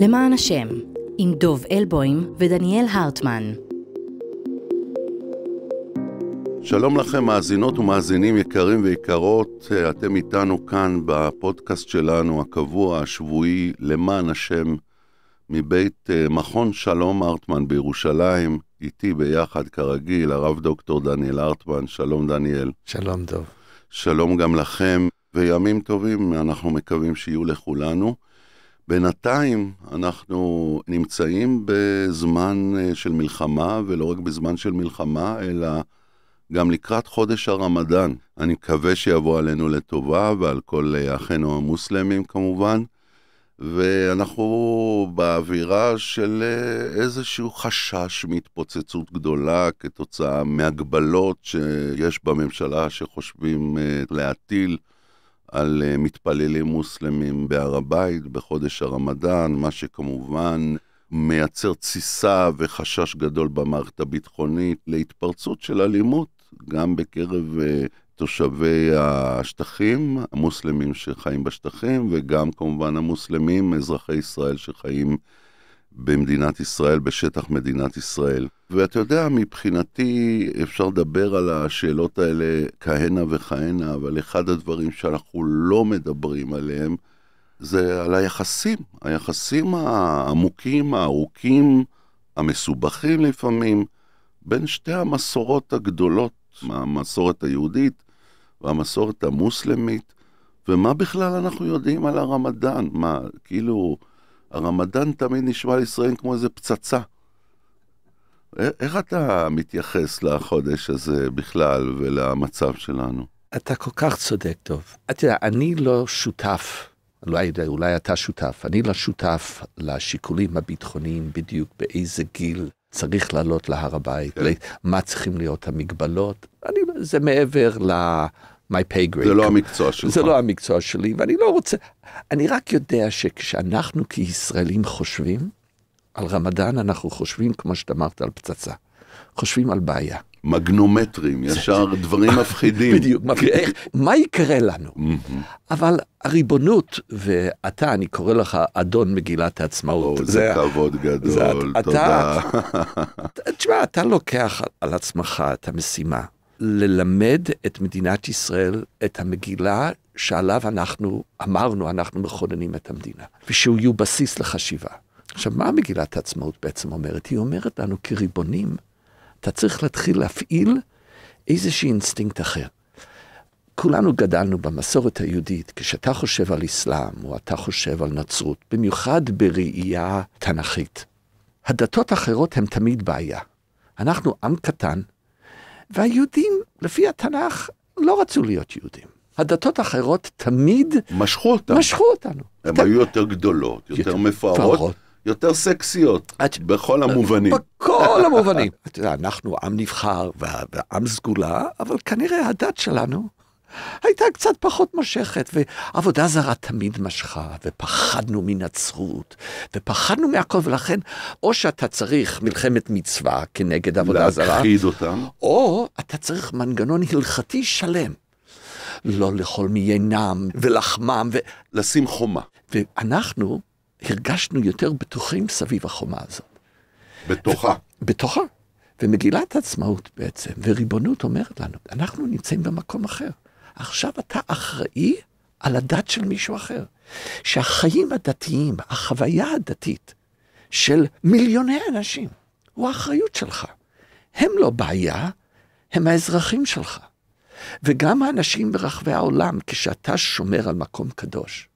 למען השם, עם דוב אלבוים ודניאל הרטמן. שלום לכם, מאזינות ומאזינים יקרים ויקרות, אתם איתנו כאן בפודקאסט שלנו הקבוע, השבועי, למען השם, מבית אה, מכון שלום הרטמן בירושלים, איתי ביחד כרגיל, הרב דוקטור דניאל הרטמן, שלום דניאל. שלום דוב. שלום גם לכם, וימים טובים אנחנו מקווים שיהיו לכולנו. בינתיים אנחנו נמצאים בזמן אה, של מלחמה, ולא רק בזמן של מלחמה, אלא גם לקראת חודש הרמדאן. אני מקווה שיבוא עלינו לטובה ועל כל אה, אחינו המוסלמים כמובן. ואנחנו באווירה של אה, איזשהו חשש מהתפוצצות גדולה כתוצאה מהגבלות שיש בממשלה שחושבים להטיל. על אה, מתפללים מוסלמים בהר הבית בחודש הרמדאן, מה שכמובן מייצר תסיסה וחשש גדול במערכת הביטחונית להתפרצות של אלימות, גם בקרב אה, תושבי השטחים, המוסלמים שחיים בשטחים, וגם כמובן המוסלמים, אזרחי ישראל שחיים במדינת ישראל, בשטח מדינת ישראל. ואתה יודע, מבחינתי אפשר לדבר על השאלות האלה כהנה וכהנה, אבל אחד הדברים שאנחנו לא מדברים עליהם זה על היחסים, היחסים העמוקים, הארוכים, המסובכים לפעמים, בין שתי המסורות הגדולות, המסורת היהודית והמסורת המוסלמית, ומה בכלל אנחנו יודעים על הרמדאן? מה, כאילו, הרמדאן תמיד נשמע לישראלים כמו איזה פצצה. איך אתה מתייחס לחודש הזה בכלל ולמצב שלנו? אתה כל כך צודק, טוב. אתה יודע, אני לא שותף, לא יודע, אולי אתה שותף, אני לא שותף לשיקולים הביטחוניים בדיוק באיזה גיל צריך לעלות להר הבית, כן. מה צריכים להיות המגבלות. אני, זה מעבר ל... my pay grade. זה לא המקצוע שלך. זה לא המקצוע שלי, ואני לא רוצה... אני רק יודע שכשאנחנו כישראלים חושבים על רמדאן, אנחנו חושבים, כמו שאתה אמרת, על פצצה. חושבים על בעיה. מגנומטרים, ישר דברים מפחידים. בדיוק, כן. איך, מה יקרה לנו? אבל הריבונות, ואתה, אני קורא לך אדון מגילת העצמאות. או, זה זה כבוד גדול, זה, אתה, תודה. תשמע, אתה לוקח על עצמך את המשימה ללמד את מדינת ישראל את המגילה שעליו אנחנו אמרנו, אנחנו מכוננים את המדינה, ושהוא יהיו בסיס לחשיבה. עכשיו, מה מגילת העצמאות בעצם אומרת? היא אומרת לנו, כריבונים, אתה צריך להתחיל להפעיל איזשהו אינסטינקט אחר. כולנו גדלנו במסורת היהודית, כשאתה חושב על אסלאם, או אתה חושב על נצרות, במיוחד בראייה תנכית. הדתות האחרות הן תמיד בעיה. אנחנו עם קטן, והיהודים, לפי התנ"ך, לא רצו להיות יהודים. הדתות האחרות תמיד... משכו אותנו. משכו אותנו. הן ת... היו יותר גדולות, יותר, יותר מפוארות. יותר סקסיות, את... בכל המובנים. בכל המובנים. אנחנו עם נבחר ועם סגולה, אבל כנראה הדת שלנו הייתה קצת פחות מושכת, ועבודה זרה תמיד משכה, ופחדנו מנצרות, ופחדנו מהכל, ולכן או שאתה צריך מלחמת מצווה כנגד עבודה להכחיד זרה, להכחיד אותם, או אתה צריך מנגנון הלכתי שלם. לא לאכול מיינם ולחמם. ו... לשים חומה. ואנחנו הרגשנו יותר בטוחים סביב החומה הזאת. בתוכה. ו... בתוכה. ומגילת עצמאות בעצם, וריבונות אומרת לנו, אנחנו נמצאים במקום אחר. עכשיו אתה אחראי על הדת של מישהו אחר. שהחיים הדתיים, החוויה הדתית של מיליוני אנשים, הוא האחריות שלך. הם לא בעיה, הם האזרחים שלך. וגם האנשים ברחבי העולם, כשאתה שומר על מקום קדוש,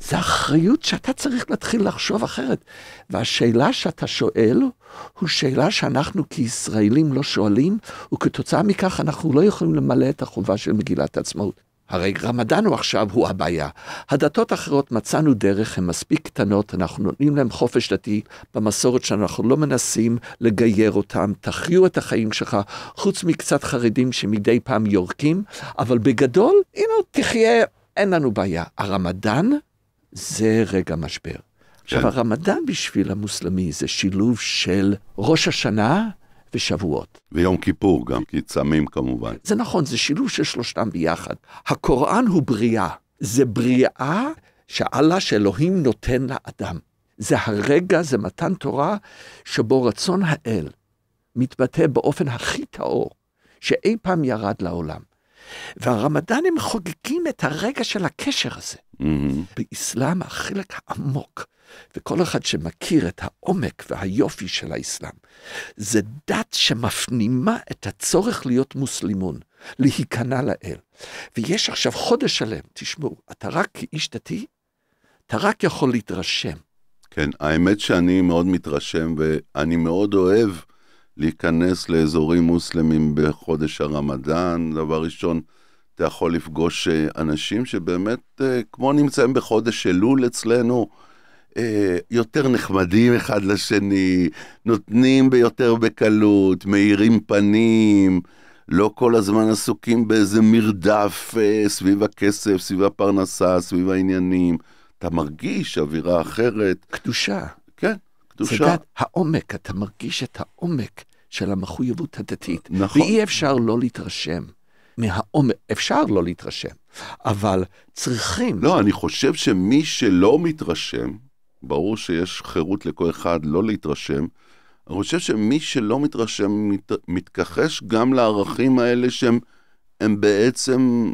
זה אחריות שאתה צריך להתחיל לחשוב אחרת. והשאלה שאתה שואל, הוא שאלה שאנחנו כישראלים לא שואלים, וכתוצאה מכך אנחנו לא יכולים למלא את החובה של מגילת העצמאות. הרי רמדאן הוא עכשיו הוא הבעיה. הדתות האחרות מצאנו דרך, הן מספיק קטנות, אנחנו נותנים להן חופש דתי במסורת שאנחנו לא מנסים לגייר אותן, תחיו את החיים שלך, חוץ מקצת חרדים שמדי פעם יורקים, אבל בגדול, הנה, תחיה, אין לנו בעיה. הרמדאן זה רגע משבר. כן. עכשיו, הרמדאן בשביל המוסלמי זה שילוב של ראש השנה ושבועות. ויום כיפור גם, כי צמים כמובן. זה נכון, זה שילוב של שלושתם ביחד. הקוראן הוא בריאה. זה בריאה שאללה, שאלוהים נותן לאדם. זה הרגע, זה מתן תורה, שבו רצון האל מתבטא באופן הכי טהור שאי פעם ירד לעולם. והרמדאנים חוגגים את הרגע של הקשר הזה. Mm-hmm. באסלאם החלק העמוק, וכל אחד שמכיר את העומק והיופי של האסלאם, זה דת שמפנימה את הצורך להיות מוסלימון, להיכנע לאל. ויש עכשיו חודש שלם, תשמעו, אתה רק כאיש דתי, אתה רק יכול להתרשם. כן, האמת שאני מאוד מתרשם, ואני מאוד אוהב להיכנס לאזורים מוסלמים בחודש הרמדאן, דבר ראשון. אתה יכול לפגוש אה, אנשים שבאמת, אה, כמו נמצאים בחודש אלול אצלנו, אה, יותר נחמדים אחד לשני, נותנים ביותר בקלות, מאירים פנים, לא כל הזמן עסוקים באיזה מרדף סביב הכסף, סביב הפרנסה, סביב העניינים. אתה מרגיש אווירה אחרת. קדושה. כן, קדושה. זה דת העומק, אתה מרגיש את העומק של המחויבות הדתית. נכון. ואי אפשר לא להתרשם. מהעומק, אפשר לא להתרשם, אבל צריכים... לא, אני חושב שמי שלא מתרשם, ברור שיש חירות לכל אחד לא להתרשם, אני חושב שמי שלא מתרשם מת, מתכחש גם לערכים האלה שהם הם בעצם,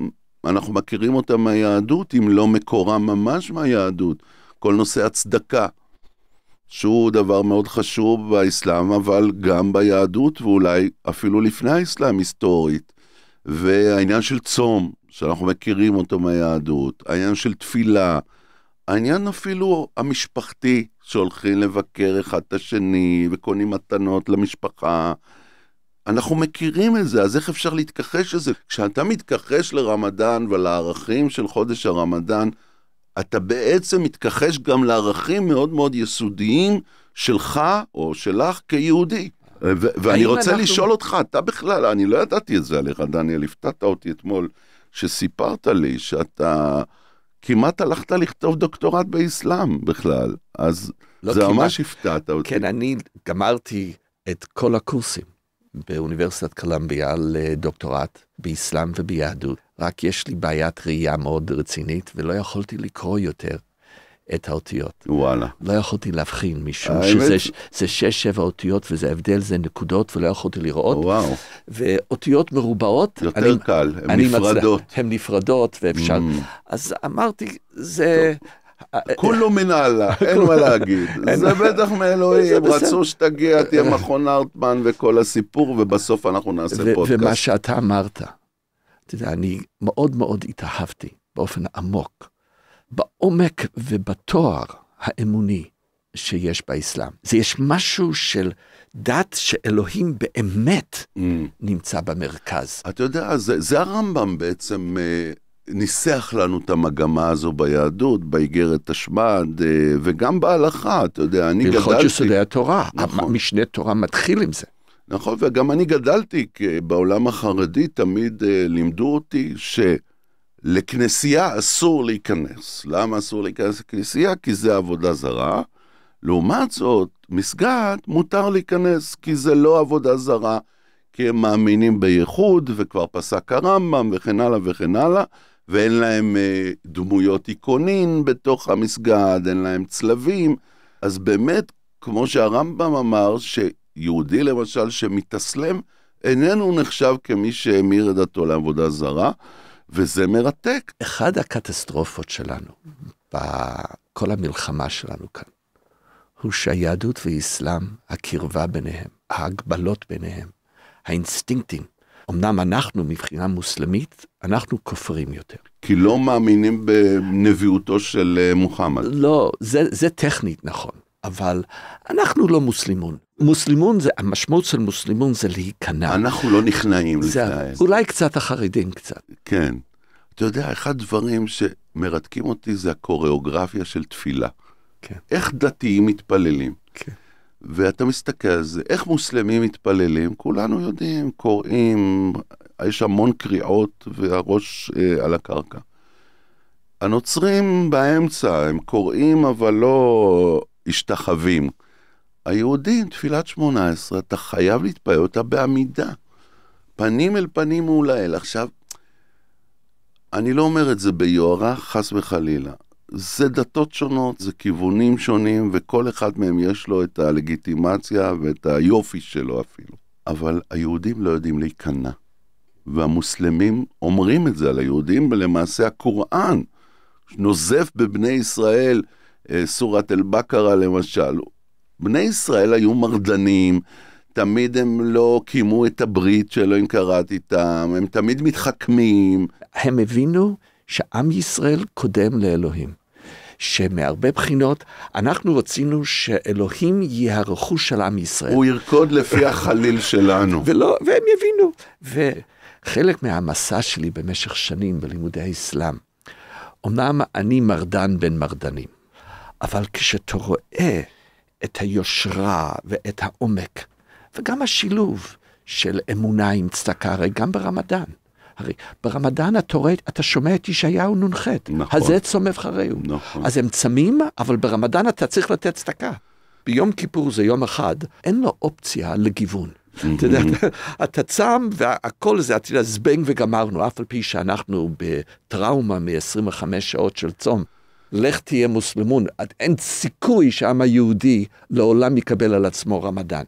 אנחנו מכירים אותם מהיהדות, אם לא מקורם ממש מהיהדות. כל נושא הצדקה, שהוא דבר מאוד חשוב באסלאם, אבל גם ביהדות, ואולי אפילו לפני האסלאם היסטורית. והעניין של צום, שאנחנו מכירים אותו מהיהדות, העניין של תפילה, העניין אפילו המשפחתי, שהולכים לבקר אחד את השני וקונים מתנות למשפחה. אנחנו מכירים את זה, אז איך אפשר להתכחש לזה? כשאתה מתכחש לרמדאן ולערכים של חודש הרמדאן, אתה בעצם מתכחש גם לערכים מאוד מאוד יסודיים שלך או שלך כיהודי. ואני רוצה אנחנו... לשאול אותך, אתה בכלל, אני לא ידעתי את זה עליך, דניאל, הפתעת אותי אתמול, שסיפרת לי שאתה כמעט הלכת לכתוב דוקטורט באסלאם בכלל, אז לא זה כמעט. ממש הפתעת אותי. כן, אני גמרתי את כל הקורסים באוניברסיטת קלמביה לדוקטורט אה, באסלאם וביהדות, רק יש לי בעיית ראייה מאוד רצינית ולא יכולתי לקרוא יותר. את האותיות. וואלה. לא יכולתי להבחין, משום האמת... שזה זה שש, שבע אותיות, וזה הבדל, זה נקודות, ולא יכולתי לראות. וואו. ואותיות מרובעות. יותר אני, קל, הן נפרדות. הן נפרדות, ואפשר... Mm. אז אמרתי, זה... טוב. כולו מנהלה, אין מה להגיד. זה בטח מאלוהים, רצו שתגיע, תהיה מכון ארטמן וכל הסיפור, ובסוף אנחנו נעשה פודקאסט. ומה שאתה אמרת, אתה יודע, אני מאוד מאוד התאהבתי באופן עמוק בעומק ובתואר האמוני שיש באסלאם. זה יש משהו של דת שאלוהים באמת mm. נמצא במרכז. אתה יודע, זה, זה הרמב"ם בעצם אה, ניסח לנו את המגמה הזו ביהדות, באיגרת השמד, אה, וגם בהלכה, אתה יודע, אני גדלתי... בהלכות יסודי התורה, נכון. המשנה תורה מתחיל עם זה. נכון, וגם אני גדלתי כי אה, בעולם החרדי, תמיד אה, לימדו אותי ש... לכנסייה אסור להיכנס. למה אסור להיכנס לכנסייה? כי זה עבודה זרה. לעומת זאת, מסגד מותר להיכנס, כי זה לא עבודה זרה, כי הם מאמינים בייחוד, וכבר פסק הרמב"ם, וכן הלאה וכן הלאה, ואין להם אה, דמויות איקונין בתוך המסגד, אין להם צלבים. אז באמת, כמו שהרמב"ם אמר, שיהודי למשל שמתאסלם, איננו נחשב כמי שהמיר את דתו לעבודה זרה. וזה מרתק. אחד הקטסטרופות שלנו, בכל המלחמה שלנו כאן, הוא שהיהדות ואיסלאם, הקרבה ביניהם, ההגבלות ביניהם, האינסטינקטים, אמנם אנחנו מבחינה מוסלמית, אנחנו כופרים יותר. כי לא מאמינים בנביאותו של אה, מוחמד. לא, זה, זה טכנית נכון. אבל אנחנו לא מוסלמון. מוסלמון זה, המשמעות של מוסלמון זה להיכנע. אנחנו לא נכנעים לפני. אולי קצת החרדים קצת. כן. אתה יודע, אחד הדברים שמרתקים אותי זה הקוריאוגרפיה של תפילה. כן. איך דתיים מתפללים. כן. ואתה מסתכל על זה, איך מוסלמים מתפללים, כולנו יודעים, קוראים, יש המון קריאות והראש אה, על הקרקע. הנוצרים באמצע, הם קוראים אבל לא השתחווים. היהודים, תפילת שמונה עשרה, אתה חייב להתפעל אותה בעמידה. פנים אל פנים מול האל. עכשיו, אני לא אומר את זה ביוהרה, חס וחלילה. זה דתות שונות, זה כיוונים שונים, וכל אחד מהם יש לו את הלגיטימציה ואת היופי שלו אפילו. אבל היהודים לא יודעים להיכנע. והמוסלמים אומרים את זה על היהודים, ולמעשה הקוראן נוזף בבני ישראל אה, סורת אל-בקרה למשל. בני ישראל היו מרדנים, תמיד הם לא קיימו את הברית שאלוהים קראת איתם, הם תמיד מתחכמים. הם הבינו שעם ישראל קודם לאלוהים. שמהרבה בחינות אנחנו רצינו שאלוהים יהיה הרכוש של עם ישראל. הוא ירקוד לפי החליל שלנו. ולא, והם יבינו. וחלק מהמסע שלי במשך שנים בלימודי האסלאם, אמנם אני מרדן בין מרדנים, אבל כשאתה רואה את היושרה ואת העומק, וגם השילוב של אמונה עם צדקה, הרי גם ברמדאן, הרי ברמדאן אתה רואה, אתה שומע את ישעיהו נ"ח, נכון. הזה צומב חריהו. נכון. אז הם צמים, אבל ברמדאן אתה צריך לתת צדקה. ביום כיפור זה יום אחד, אין לו אופציה לגיוון. אתה יודע, אתה צם והכל זה, אתה יודע, זבנג וגמרנו, אף על פי שאנחנו בטראומה מ-25 שעות של צום. לך תהיה מוסלמון. אין סיכוי שהעם היהודי לעולם יקבל על עצמו רמדאן.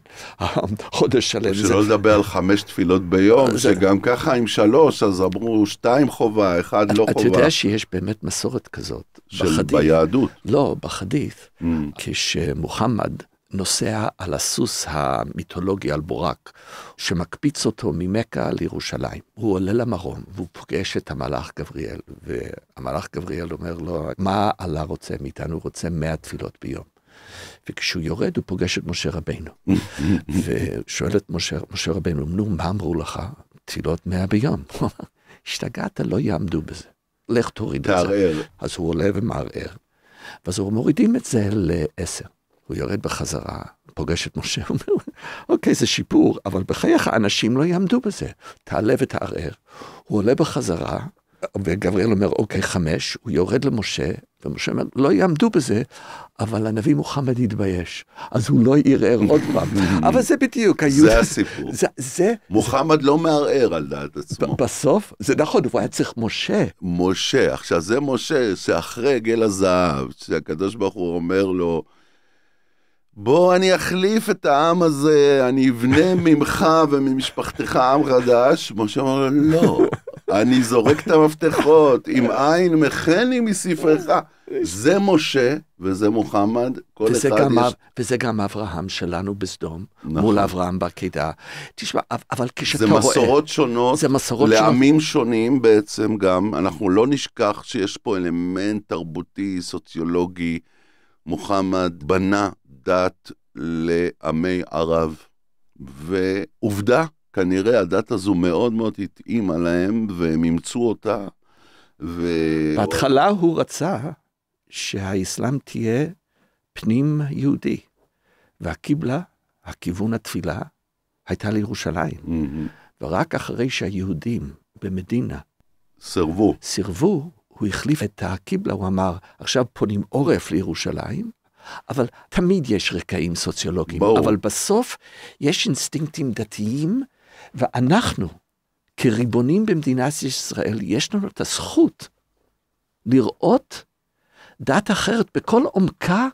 חודש שלם. שלא לדבר על חמש תפילות ביום, שגם ככה עם שלוש, אז אמרו שתיים חובה, אחד לא חובה. אתה יודע שיש באמת מסורת כזאת. של ביהדות. לא, בחדית. Mm. כשמוחמד נוסע על הסוס המיתולוגי, על בורק, שמקפיץ אותו ממכה לירושלים. הוא עולה למרום, והוא פוגש את המלאך גבריאל, והמלאך גבריאל אומר לו, מה אללה רוצה מאיתנו? הוא רוצה 100 תפילות ביום. וכשהוא יורד, הוא פוגש את משה רבינו. ושואל את משה, משה רבינו, נו, מה אמרו לך? תפילות 100 ביום. השתגעת, לא יעמדו בזה. לך תוריד את זה. תערער. אז הוא עולה ומערער. ואז הוא מורידים את זה לעשר. הוא יורד בחזרה, פוגש את משה, הוא אומר, אוקיי, זה שיפור, אבל בחייך, אנשים לא יעמדו בזה. תעלה ותערער. הוא עולה בחזרה, וגבריאל אומר, אוקיי, חמש, הוא יורד למשה, ומשה אומר, לא יעמדו בזה, אבל הנביא מוחמד יתבייש, אז הוא לא ערער עוד פעם. אבל זה בדיוק, היו... זה הסיפור. זה, זה... מוחמד לא מערער על דעת עצמו. בסוף, זה נכון, הוא היה צריך משה. משה, עכשיו זה משה שאחרי גל הזהב, שהקדוש ברוך הוא אומר לו, בוא אני אחליף את העם הזה, אני אבנה ממך וממשפחתך עם חדש. משה אמר לו, לא, אני זורק את המפתחות, עם עין מכני מספריך. זה משה וזה מוחמד, כל וזה אחד גם, יש... וזה גם אברהם שלנו בסדום, נכון. מול אברהם בעקידה. תשמע, אבל כשאתה רואה... זה מסורות שונות, זה מסורות לעמים שונות. שונים בעצם גם. אנחנו לא נשכח שיש פה אלמנט תרבותי, סוציולוגי. מוחמד בנה דת לעמי ערב, ועובדה, כנראה הדת הזו מאוד מאוד התאימה להם, והם אימצו אותה. ו... בהתחלה הוא רצה שהאסלאם תהיה פנים יהודי, והקיבלה, הכיוון התפילה, הייתה לירושלים. Mm-hmm. ורק אחרי שהיהודים במדינה סירבו. סירבו, הוא החליף את הקיבלה, הוא אמר, עכשיו פונים עורף לירושלים, אבל תמיד יש רקעים סוציולוגיים. בואו. אבל בסוף יש אינסטינקטים דתיים, ואנחנו, כריבונים במדינת ישראל, יש לנו את הזכות לראות דת אחרת בכל עומקה.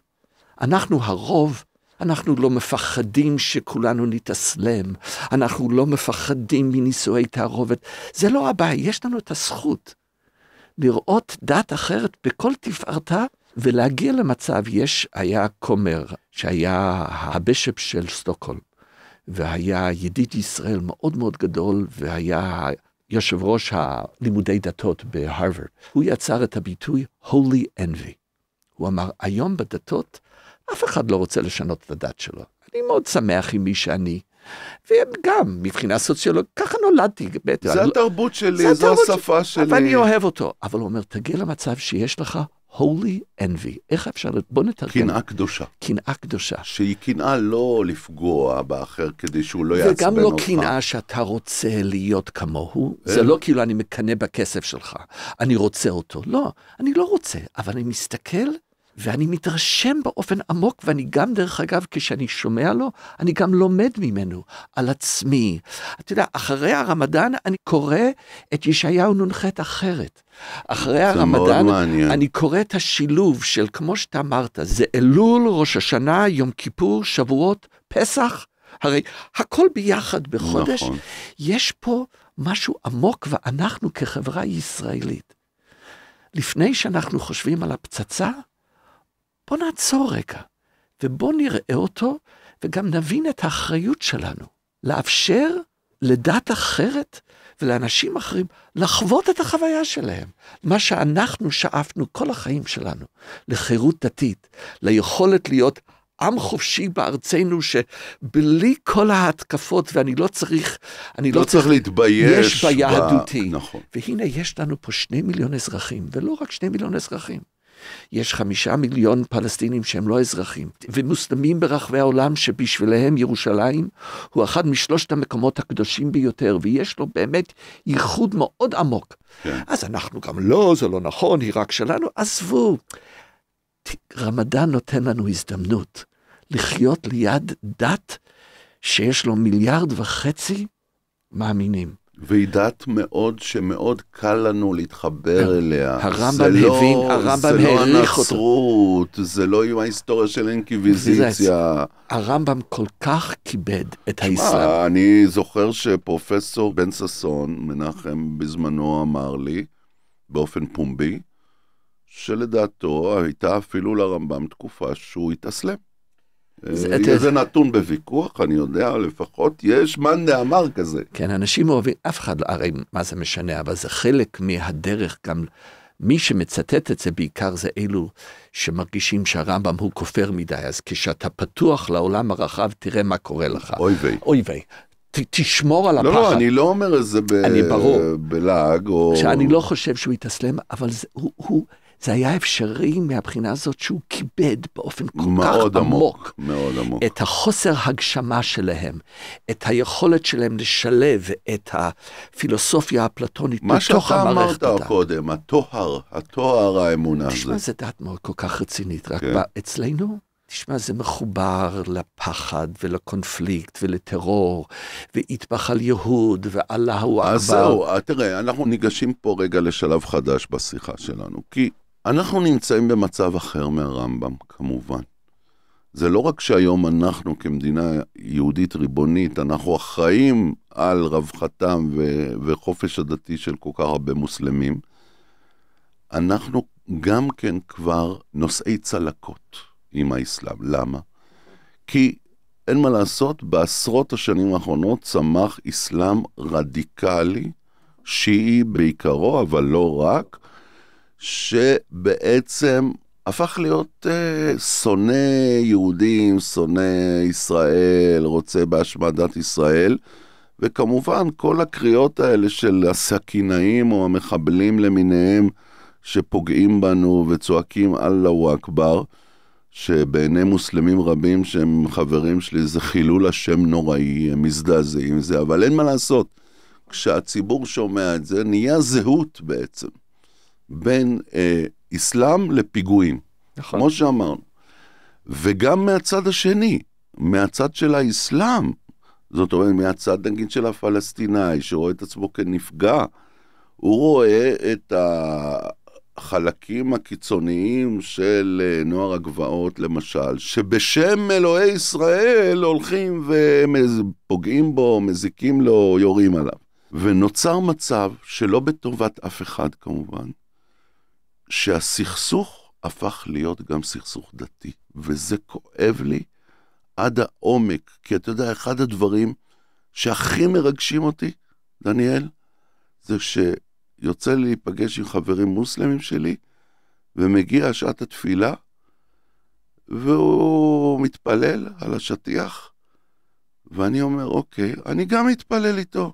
אנחנו הרוב, אנחנו לא מפחדים שכולנו נתאסלם, אנחנו לא מפחדים מנישואי תערובת. זה לא הבעיה, יש לנו את הזכות לראות דת אחרת בכל תפארתה, ולהגיע למצב, יש, היה כומר, שהיה הבשפ של סטוקהולם, והיה ידיד ישראל מאוד מאוד גדול, והיה יושב ראש הלימודי דתות בהרווארד. הוא יצר את הביטוי Holy Envy. הוא אמר, היום בדתות, אף אחד לא רוצה לשנות את הדת שלו. אני מאוד שמח עם מי שאני. וגם, מבחינה סוציולוגית, ככה נולדתי. זה לא- התרבות שלי, זו השפה שלי. אבל אני אוהב אותו. אבל הוא אומר, תגיע למצב שיש לך holy envy. איך אפשר, בוא נתרגם. קנאה קדושה. קנאה קדושה. שהיא קנאה לא לפגוע באחר כדי שהוא לא יעצבן אותך. וגם לא קנאה שאתה רוצה להיות כמוהו. אה? זה לא כאילו אני מקנא בכסף שלך, אני רוצה אותו. לא, אני לא רוצה, אבל אני מסתכל ואני מתרשם באופן עמוק, ואני גם, דרך אגב, כשאני שומע לו, אני גם לומד ממנו על עצמי. אתה יודע, אחרי הרמדאן אני קורא את ישעיהו נ"ח אחרת. אחרי הרמדאן אני קורא את השילוב של, כמו שאתה אמרת, זה אלול, ראש השנה, יום כיפור, שבועות, פסח. הרי הכל ביחד בחודש. נכון. יש פה משהו עמוק, ואנחנו כחברה ישראלית, לפני שאנחנו חושבים על הפצצה, בוא נעצור רגע, ובוא נראה אותו, וגם נבין את האחריות שלנו, לאפשר לדת אחרת ולאנשים אחרים לחוות את החוויה שלהם. מה שאנחנו שאפנו כל החיים שלנו, לחירות דתית, ליכולת להיות עם חופשי בארצנו שבלי כל ההתקפות ואני לא צריך, אני לא, לא צריך, צריך להתבייש. יש ביהדותי. ב... נכון. והנה יש לנו פה שני מיליון אזרחים, ולא רק שני מיליון אזרחים. יש חמישה מיליון פלסטינים שהם לא אזרחים, ומוסלמים ברחבי העולם שבשבילם ירושלים הוא אחד משלושת המקומות הקדושים ביותר, ויש לו באמת ייחוד מאוד עמוק. כן. אז אנחנו גם לא, זה לא נכון, היא רק שלנו, עזבו. רמדאן נותן לנו הזדמנות לחיות ליד דת שיש לו מיליארד וחצי מאמינים. והיא דת מאוד שמאוד קל לנו להתחבר כן. אליה. הרמב"ם לא, הבין, הרמב"ם לא העריך אותו. זה לא הנצרות, זה לא עם ההיסטוריה של אינקוויזיציה. הרמב"ם כל כך כיבד את האסלאם. אני זוכר שפרופסור בן ששון, מנחם בזמנו אמר לי, באופן פומבי, שלדעתו הייתה אפילו לרמב"ם תקופה שהוא התאסלם. זה, זה, אה, זה נתון בוויכוח, אני יודע, לפחות יש מאן דאמר כזה. כן, אנשים אוהבים, אף אחד, לא- הרי מה זה משנה, אבל זה חלק מהדרך גם. מי שמצטט את זה בעיקר זה אלו שמרגישים שהרמב"ם הוא כופר מדי, אז כשאתה פתוח לעולם הרחב, תראה מה קורה לך. אוי ויי. אוי ויי. ת, תשמור על לא, לא הפחד. לא, לא, אני לא אומר את זה ב... אני ברור. בלעג או... שאני לא חושב שהוא יתאסלם, אבל זה, הוא, הוא, זה היה אפשרי מהבחינה הזאת שהוא כיבד באופן כל מאוד כך עמוק, מאוד עמוק את החוסר הגשמה שלהם, את היכולת שלהם לשלב את הפילוסופיה האפלטונית בתוך המערכת. מה שאתה אמרת קודם, הטוהר, הטוהר האמונה תשמע, הזה. תשמע, זו דעת מאוד כל כך רצינית, רק כן. אצלנו תשמע, זה מחובר לפחד ולקונפליקט ולטרור, ואיטבח על יהוד ואללה הוא אכבר. אז זהו, תראה, אנחנו ניגשים פה רגע לשלב חדש בשיחה שלנו, כי אנחנו נמצאים במצב אחר מהרמב"ם, כמובן. זה לא רק שהיום אנחנו כמדינה יהודית ריבונית, אנחנו אחראים על רווחתם ו- וחופש הדתי של כל כך הרבה מוסלמים, אנחנו גם כן כבר נושאי צלקות עם האסלאם. למה? כי אין מה לעשות, בעשרות השנים האחרונות צמח אסלאם רדיקלי, שיעי בעיקרו, אבל לא רק, שבעצם הפך להיות אה, שונא יהודים, שונא ישראל, רוצה בהשמדת ישראל, וכמובן כל הקריאות האלה של הסכינאים או המחבלים למיניהם שפוגעים בנו וצועקים אללהו אכבר, שבעיני מוסלמים רבים שהם חברים שלי זה חילול השם נוראי, הם מזדעזעים מזה, אבל אין מה לעשות. כשהציבור שומע את זה, נהיה זהות בעצם. בין אה, אסלאם לפיגועים. נכון. כמו שאמרנו. וגם מהצד השני, מהצד של האסלאם, זאת אומרת, מהצד נגיד של הפלסטיני, שרואה את עצמו כנפגע, הוא רואה את החלקים הקיצוניים של אה, נוער הגבעות, למשל, שבשם אלוהי ישראל הולכים ופוגעים בו, מזיקים לו, יורים עליו. ונוצר מצב שלא בטובת אף אחד כמובן, שהסכסוך הפך להיות גם סכסוך דתי, וזה כואב לי עד העומק, כי אתה יודע, אחד הדברים שהכי מרגשים אותי, דניאל, זה שיוצא לי להיפגש עם חברים מוסלמים שלי, ומגיע שעת התפילה, והוא מתפלל על השטיח, ואני אומר, אוקיי, אני גם מתפלל איתו.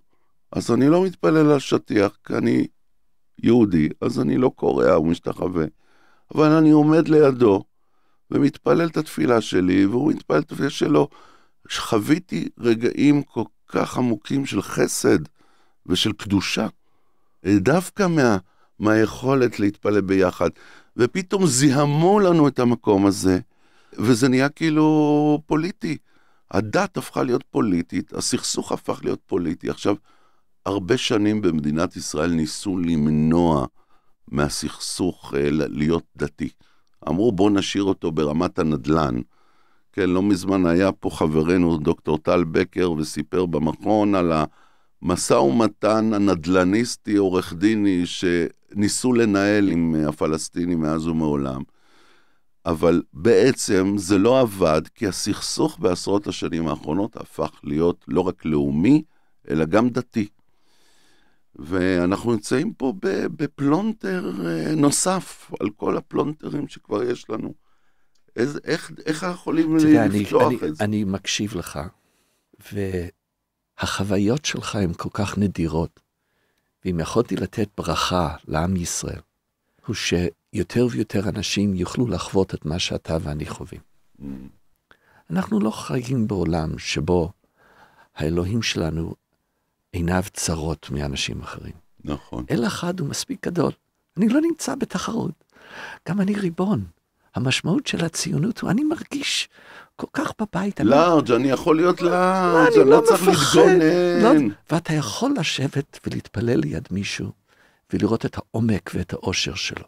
אז אני לא מתפלל על שטיח, כי אני יהודי, אז אני לא קורע ומשתחווה, אבל אני עומד לידו ומתפלל את התפילה שלי, והוא מתפלל את התפילה שלו. חוויתי רגעים כל כך עמוקים של חסד ושל קדושה, דווקא מה, מהיכולת להתפלל ביחד. ופתאום זיהמו לנו את המקום הזה, וזה נהיה כאילו פוליטי. הדת הפכה להיות פוליטית, הסכסוך הפך להיות פוליטי. עכשיו, הרבה שנים במדינת ישראל ניסו למנוע מהסכסוך אה, להיות דתי. אמרו, בואו נשאיר אותו ברמת הנדל"ן. כן, לא מזמן היה פה חברנו דוקטור טל בקר וסיפר במכון על המשא ומתן הנדל"ניסטי עורך דיני שניסו לנהל עם אה, הפלסטינים מאז ומעולם. אבל בעצם זה לא עבד, כי הסכסוך בעשרות השנים האחרונות הפך להיות לא רק לאומי, אלא גם דתי. ואנחנו נמצאים פה בפלונטר אה, נוסף על כל הפלונטרים שכבר יש לנו. איזה, איך, איך יכולים לפתוח אני, את אני, זה? אני מקשיב לך, והחוויות שלך הן כל כך נדירות. ואם יכולתי לתת ברכה לעם ישראל, הוא שיותר ויותר אנשים יוכלו לחוות את מה שאתה ואני חווים. Mm. אנחנו לא חיים בעולם שבו האלוהים שלנו עיניו צרות מאנשים אחרים. נכון. אל אחד הוא מספיק גדול. אני לא נמצא בתחרות. גם אני ריבון. המשמעות של הציונות הוא, אני מרגיש כל כך בבית. לארג', אני יכול להיות לא, לארג', אני לא, לא צריך להתגונן. לא, ואתה יכול לשבת ולהתפלל ליד מישהו, ולראות את העומק ואת האושר שלו.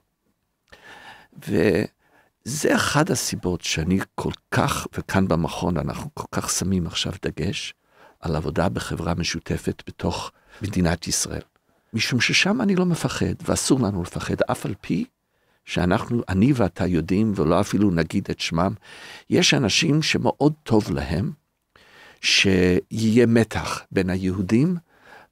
וזה אחת הסיבות שאני כל כך, וכאן במכון אנחנו כל כך שמים עכשיו דגש, על עבודה בחברה משותפת בתוך מדינת ישראל. משום ששם אני לא מפחד, ואסור לנו לפחד, אף על פי שאנחנו, אני ואתה יודעים, ולא אפילו נגיד את שמם, יש אנשים שמאוד טוב להם שיהיה מתח בין היהודים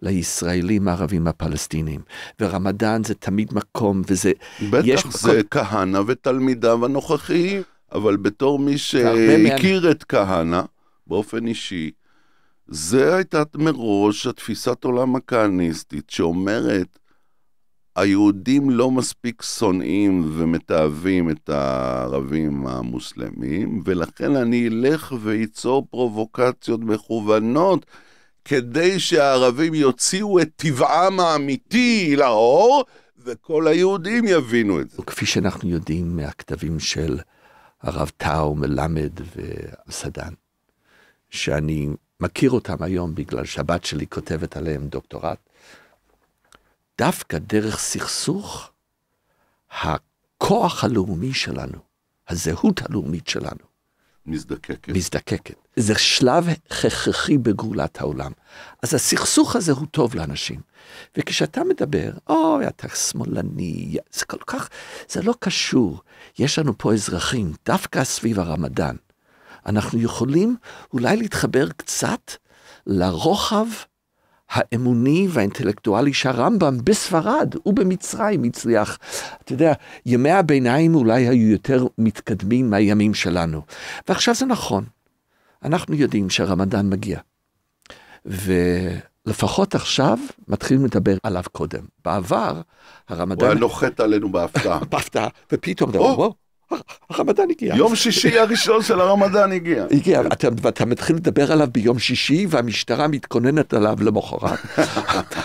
לישראלים הערבים הפלסטינים. ורמדאן זה תמיד מקום, וזה... בטח מקום... זה כהנא ותלמידיו הנוכחיים, אבל בתור מי שהכיר את כהנא באופן אישי, זה הייתה מראש התפיסת עולם הכהניסטית שאומרת, היהודים לא מספיק שונאים ומתעבים את הערבים המוסלמים, ולכן אני אלך ואיצור פרובוקציות מכוונות כדי שהערבים יוציאו את טבעם האמיתי לאור, וכל היהודים יבינו את זה. וכפי שאנחנו יודעים מהכתבים של הרב טאו, מלמד וסדן, שאני מכיר אותם היום בגלל שהבת שלי כותבת עליהם דוקטורט. דווקא דרך סכסוך, הכוח הלאומי שלנו, הזהות הלאומית שלנו, מזדקקת. מזדקקת. זה שלב הכרחי בגאולת העולם. אז הסכסוך הזה הוא טוב לאנשים. וכשאתה מדבר, אוי, אתה שמאלני, זה כל כך, זה לא קשור. יש לנו פה אזרחים, דווקא סביב הרמדאן, אנחנו יכולים אולי להתחבר קצת לרוחב האמוני והאינטלקטואלי שהרמב"ם בספרד ובמצרים הצליח. אתה יודע, ימי הביניים אולי היו יותר מתקדמים מהימים שלנו. ועכשיו זה נכון, אנחנו יודעים שהרמדאן מגיע. ו... לפחות עכשיו מתחילים לדבר עליו קודם. בעבר, הרמדאן... הוא היה נוחת עלינו בהפתעה. בהפתעה, ופתאום, או, הרמדאן הגיע. יום שישי הראשון של הרמדאן הגיע. הגיע, אתה, ואתה מתחיל לדבר עליו ביום שישי, והמשטרה מתכוננת עליו למחרת.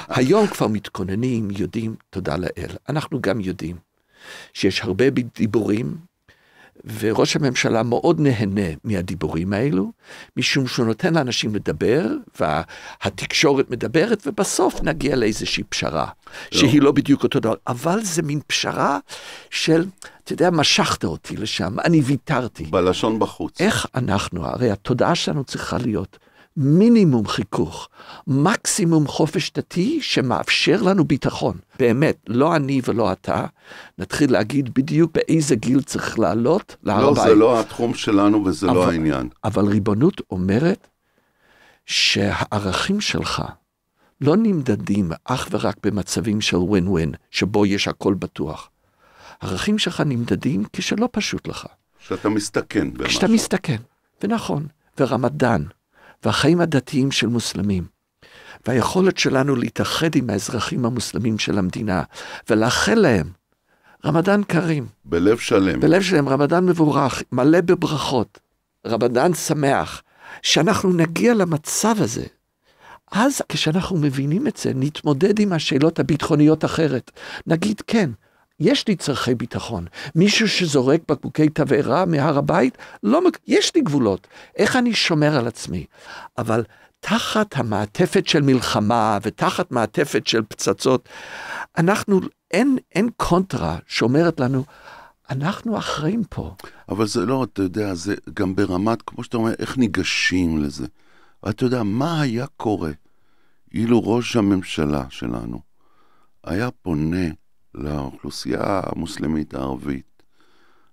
היום כבר מתכוננים, יודעים, תודה לאל. אנחנו גם יודעים שיש הרבה דיבורים וראש הממשלה מאוד נהנה מהדיבורים האלו, משום שהוא נותן לאנשים לדבר, והתקשורת מדברת, ובסוף נגיע לאיזושהי פשרה, לא. שהיא לא בדיוק אותו דבר, אבל זה מין פשרה של, אתה יודע, משכת אותי לשם, אני ויתרתי. בלשון בחוץ. איך אנחנו, הרי התודעה שלנו צריכה להיות מינימום חיכוך, מקסימום חופש דתי שמאפשר לנו ביטחון. באמת, לא אני ולא אתה נתחיל להגיד בדיוק באיזה גיל צריך לעלות להר לא, הבית. לא, זה לא התחום שלנו וזה לא אבל, לא העניין. אבל ריבונות אומרת שהערכים שלך לא נמדדים אך ורק במצבים של ווין ווין, שבו יש הכל בטוח. הערכים שלך נמדדים כשלא פשוט לך. כשאתה מסתכן במשהו. כשאתה מסתכן, ונכון. ורמדאן, והחיים הדתיים של מוסלמים. והיכולת שלנו להתאחד עם האזרחים המוסלמים של המדינה, ולאחל להם רמדאן כרים. בלב שלם. בלב שלם, רמדאן מבורך, מלא בברכות, רמדאן שמח, שאנחנו נגיע למצב הזה. אז כשאנחנו מבינים את זה, נתמודד עם השאלות הביטחוניות אחרת. נגיד, כן, יש לי צורכי ביטחון. מישהו שזורק בקבוקי תבערה מהר הבית, לא, יש לי גבולות. איך אני שומר על עצמי? אבל תחת המעטפת של מלחמה ותחת מעטפת של פצצות, אנחנו, אין, אין קונטרה שאומרת לנו, אנחנו אחראים פה. אבל זה לא, אתה יודע, זה גם ברמת, כמו שאתה אומר, איך ניגשים לזה. אתה יודע, מה היה קורה אילו ראש הממשלה שלנו היה פונה לאוכלוסייה המוסלמית הערבית.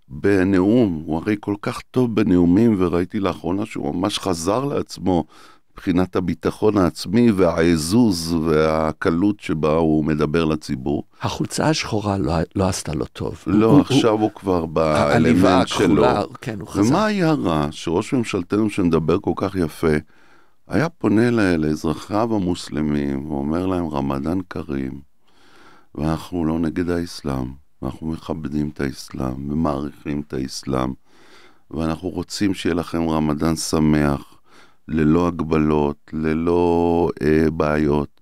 בנאום, הוא הרי כל כך טוב בנאומים, וראיתי לאחרונה שהוא ממש חזר לעצמו מבחינת הביטחון העצמי והעזוז והקלות שבה הוא מדבר לציבור. החולצה השחורה לא, לא עשתה לו טוב. לא, הוא, עכשיו הוא, הוא כבר באלמנט שלו. כן, הוא חזר. ומה היה רע שראש ממשלתנו שמדבר כל כך יפה, היה פונה לאזרחיו המוסלמים ואומר להם רמדאן כרים, ואנחנו לא נגד האסלאם, ואנחנו מכבדים את האסלאם, ומעריכים את האסלאם, ואנחנו רוצים שיהיה לכם רמדאן שמח, ללא הגבלות, ללא אה, בעיות.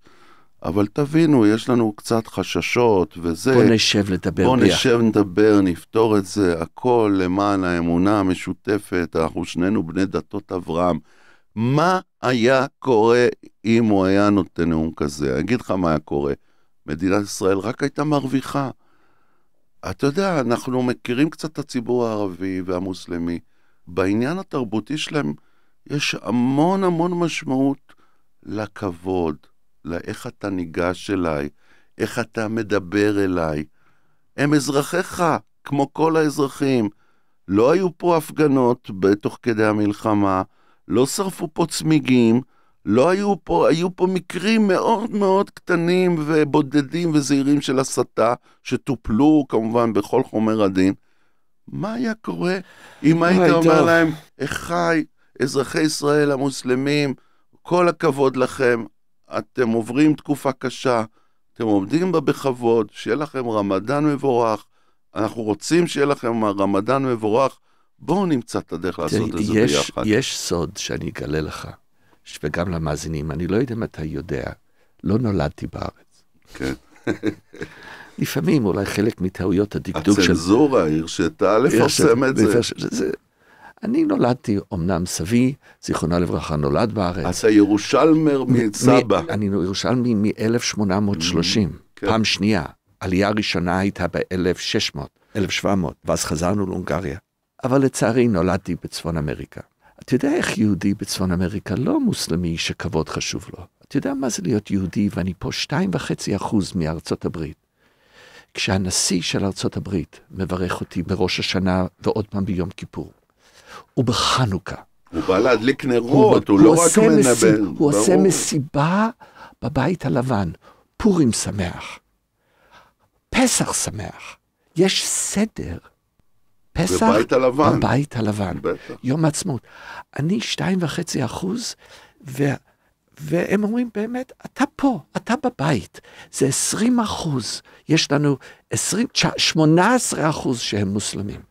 אבל תבינו, יש לנו קצת חששות וזה. בוא נשב לדבר בוא ביחד. בוא נשב נדבר, נפתור את זה, הכל למען האמונה המשותפת, אנחנו שנינו בני דתות אברהם. מה היה קורה אם הוא היה נותן נאום כזה? אני אגיד לך מה היה קורה. מדינת ישראל רק הייתה מרוויחה. אתה יודע, אנחנו מכירים קצת את הציבור הערבי והמוסלמי. בעניין התרבותי שלהם יש המון המון משמעות לכבוד, לאיך אתה ניגש אליי, איך אתה מדבר אליי. הם אזרחיך, כמו כל האזרחים. לא היו פה הפגנות בתוך כדי המלחמה, לא שרפו פה צמיגים, לא היו פה, היו פה מקרים מאוד מאוד קטנים ובודדים וזהירים של הסתה, שטופלו כמובן בכל חומר הדין. מה היה קורה אם היית אומר טוב. להם, אחיי, אזרחי ישראל המוסלמים, כל הכבוד לכם, אתם עוברים תקופה קשה, אתם עומדים בה בכבוד, שיהיה לכם רמדאן מבורך, אנחנו רוצים שיהיה לכם רמדאן מבורך, בואו נמצא את הדרך לעשות את זה יש, ביחד. יש סוד שאני אגלה לך. וגם למאזינים, אני לא יודע אם אתה יודע, לא נולדתי בארץ. כן. לפעמים אולי חלק מטעויות הדקדוק של... הצנזורה הרשתה לפרסם את זה. זה... אני נולדתי, אמנם סבי, זיכרונה לברכה, נולד בארץ. אתה ירושלמר מסבא. אני ירושלמי מ-1830, mm. פעם שנייה. עלייה ראשונה הייתה ב-1600, 1700, ואז חזרנו להונגריה. אבל לצערי נולדתי בצפון אמריקה. אתה יודע איך יהודי בצפון אמריקה, לא מוסלמי שכבוד חשוב לו. אתה יודע מה זה להיות יהודי, ואני פה שתיים וחצי אחוז מארצות הברית. כשהנשיא של ארצות הברית מברך אותי בראש השנה ועוד פעם ביום כיפור, ובחנוכה. הוא בא להדליק נרות, הוא, הוא, הוא לא רק מנבל. מסיב, הוא ברור. עושה מסיבה בבית הלבן, פורים שמח, פסח שמח. יש סדר. פסח בבית הלבן. בבית הלבן. בטח. יום העצמאות. אני שתיים וחצי אחוז, ו... והם אומרים באמת, אתה פה, אתה בבית. זה 20 אחוז. יש לנו 20, 18 אחוז שהם מוסלמים.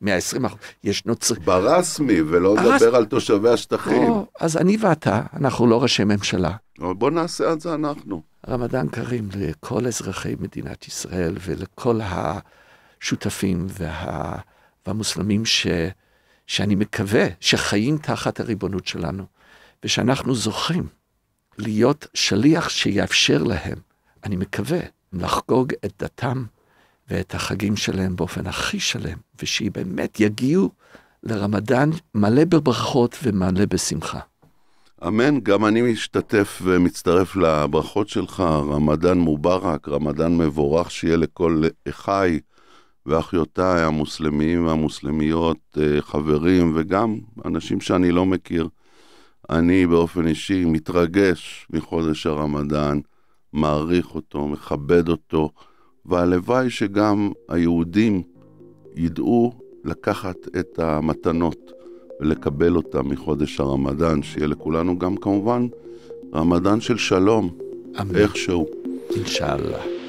מה-20 אחוז, יש נוצרים. ברסמי, ולא הרס... לדבר על תושבי השטחים. או, אז אני ואתה, אנחנו לא ראשי ממשלה. אבל בוא נעשה את זה אנחנו. רמדאן קרים לכל אזרחי מדינת ישראל ולכל השותפים וה... והמוסלמים ש, שאני מקווה שחיים תחת הריבונות שלנו, ושאנחנו זוכים להיות שליח שיאפשר להם, אני מקווה, לחגוג את דתם ואת החגים שלהם באופן הכי שלם, ושבאמת יגיעו לרמדאן מלא בברכות ומלא בשמחה. אמן, גם אני משתתף ומצטרף לברכות שלך, רמדאן מובארק, רמדאן מבורך שיהיה לכל אחיי. ואחיותיי המוסלמים והמוסלמיות, אה, חברים וגם אנשים שאני לא מכיר. אני באופן אישי מתרגש מחודש הרמדאן, מעריך אותו, מכבד אותו, והלוואי שגם היהודים ידעו לקחת את המתנות ולקבל אותן מחודש הרמדאן, שיהיה לכולנו גם כמובן רמדאן של שלום, אמן. איכשהו. אינשאללה.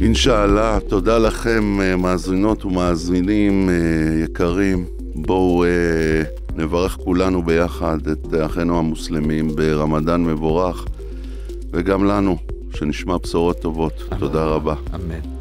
אינשאללה, תודה לכם, אה, מאזינות ומאזינים אה, יקרים. בואו אה, נברך כולנו ביחד את אחינו המוסלמים ברמדאן מבורך, וגם לנו, שנשמע בשורות טובות. אמן. תודה רבה. אמן.